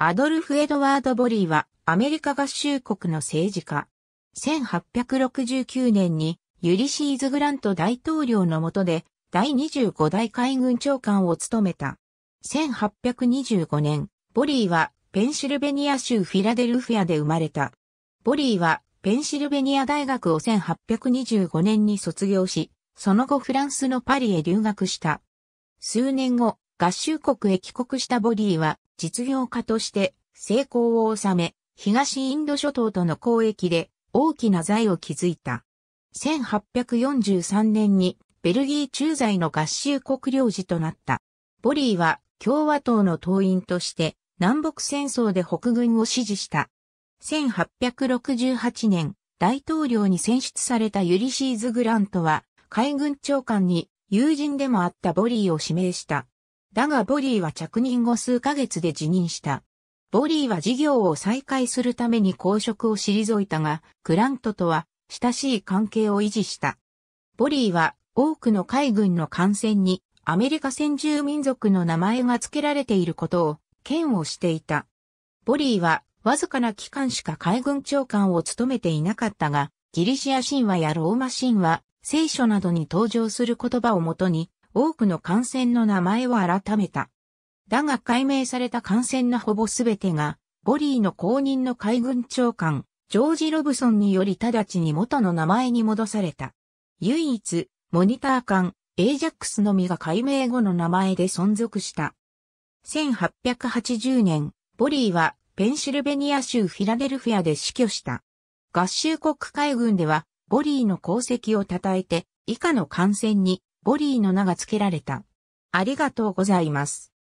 アドルフ・エドワード・ボリーはアメリカ合衆国の政治家。1869年にユリシーズ・グラント大統領の下で第25代海軍長官を務めた。1825年、ボリーはペンシルベニア州フィラデルフィアで生まれた。ボリーはペンシルベニア大学を1825年に卒業し、その後フランスのパリへ留学した。数年後、合衆国へ帰国したボリーは実業家として成功を収め、東インド諸島との交易で大きな財を築いた。1843年にベルギー駐在の合衆国領事となった。ボリーは共和党の党員として南北戦争で北軍を支持した。1868年、大統領に選出されたユリシーズ・グラントは海軍長官に友人でもあったボリーを指名した。だがボリーは着任後数ヶ月で辞任した。ボリーは事業を再開するために公職を退いたが、クラントとは親しい関係を維持した。ボリーは多くの海軍の艦船にアメリカ先住民族の名前が付けられていることを嫌悪していた。ボリーはわずかな期間しか海軍長官を務めていなかったが、ギリシア神話やローマ神話、聖書などに登場する言葉をもとに、多くの艦船の名前を改めた。だが解明された艦船のほぼすべてが、ボリーの後任の海軍長官、ジョージ・ロブソンにより直ちに元の名前に戻された。唯一、モニター艦、エージャックスのみが解明後の名前で存続した。1880年、ボリーはペンシルベニア州フィラデルフィアで死去した。合衆国海軍では、ボリーの功績を称えて、以下の艦船にボリーの名が付けられた。ありがとうございます。